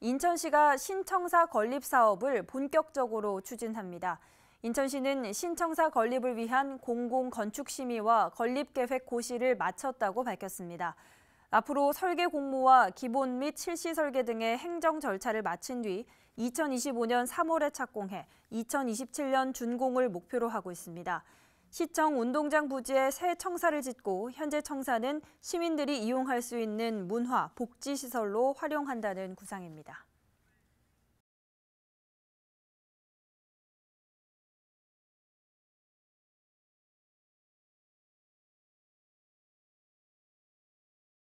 인천시가 신청사 건립 사업을 본격적으로 추진합니다. 인천시는 신청사 건립을 위한 공공건축심의와 건립계획 고시를 마쳤다고 밝혔습니다. 앞으로 설계 공모와 기본 및 실시 설계 등의 행정 절차를 마친 뒤 2025년 3월에 착공해 2027년 준공을 목표로 하고 있습니다. 시청 운동장 부지에 새 청사를 짓고 현재 청사는 시민들이 이용할 수 있는 문화, 복지시설로 활용한다는 구상입니다.